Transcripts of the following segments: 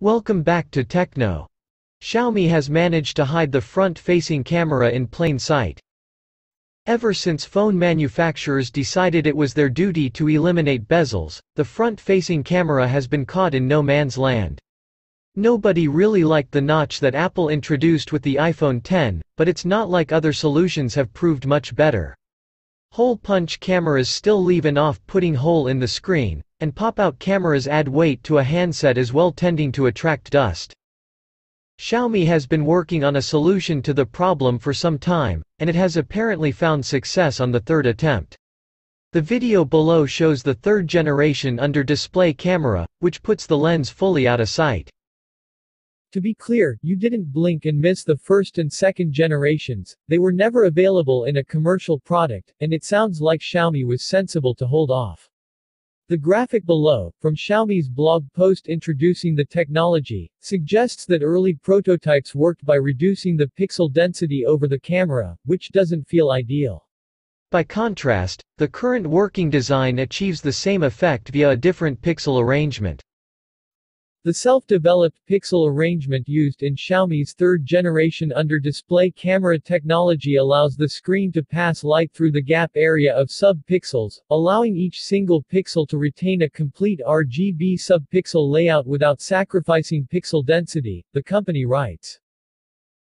Welcome back to Techno. Xiaomi has managed to hide the front-facing camera in plain sight. Ever since phone manufacturers decided it was their duty to eliminate bezels, the front-facing camera has been caught in no man's land. Nobody really liked the notch that Apple introduced with the iPhone 10, but it's not like other solutions have proved much better. Hole punch cameras still leave an off-putting hole in the screen, and pop-out cameras add weight to a handset as well tending to attract dust. Xiaomi has been working on a solution to the problem for some time, and it has apparently found success on the third attempt. The video below shows the third generation under display camera, which puts the lens fully out of sight. To be clear, you didn't blink and miss the first and second generations, they were never available in a commercial product, and it sounds like Xiaomi was sensible to hold off. The graphic below, from Xiaomi's blog post introducing the technology, suggests that early prototypes worked by reducing the pixel density over the camera, which doesn't feel ideal. By contrast, the current working design achieves the same effect via a different pixel arrangement. The self-developed pixel arrangement used in Xiaomi's third generation under-display camera technology allows the screen to pass light through the gap area of sub-pixels, allowing each single pixel to retain a complete RGB sub-pixel layout without sacrificing pixel density, the company writes.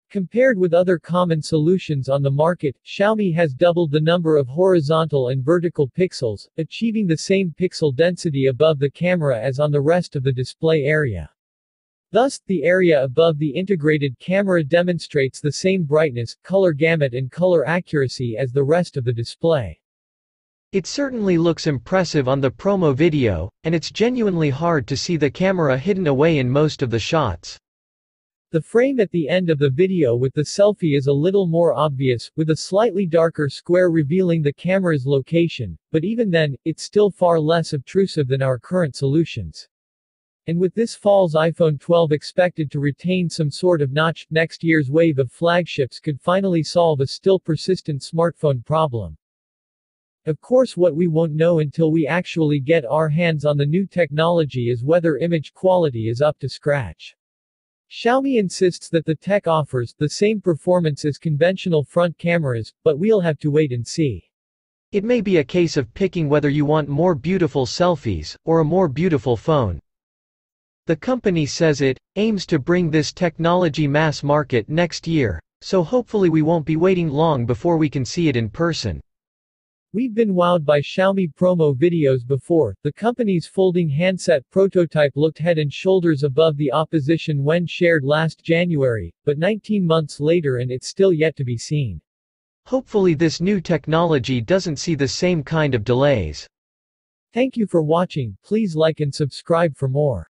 Compared with other common solutions on the market, Xiaomi has doubled the number of horizontal and vertical pixels, achieving the same pixel density above the camera as on the rest of the display area. Thus, the area above the integrated camera demonstrates the same brightness, color gamut and color accuracy as the rest of the display. It certainly looks impressive on the promo video, and it's genuinely hard to see the camera hidden away in most of the shots. The frame at the end of the video with the selfie is a little more obvious, with a slightly darker square revealing the camera's location, but even then, it's still far less obtrusive than our current solutions. And with this fall's iPhone 12 expected to retain some sort of notch, next year's wave of flagships could finally solve a still persistent smartphone problem. Of course what we won't know until we actually get our hands on the new technology is whether image quality is up to scratch. Xiaomi insists that the tech offers the same performance as conventional front cameras, but we'll have to wait and see. It may be a case of picking whether you want more beautiful selfies, or a more beautiful phone. The company says it aims to bring this technology mass market next year, so hopefully we won't be waiting long before we can see it in person. We've been wowed by Xiaomi promo videos before. The company's folding handset prototype looked head and shoulders above the opposition when shared last January, but 19 months later and it's still yet to be seen. Hopefully this new technology doesn't see the same kind of delays. Thank you for watching. Please like and subscribe for more.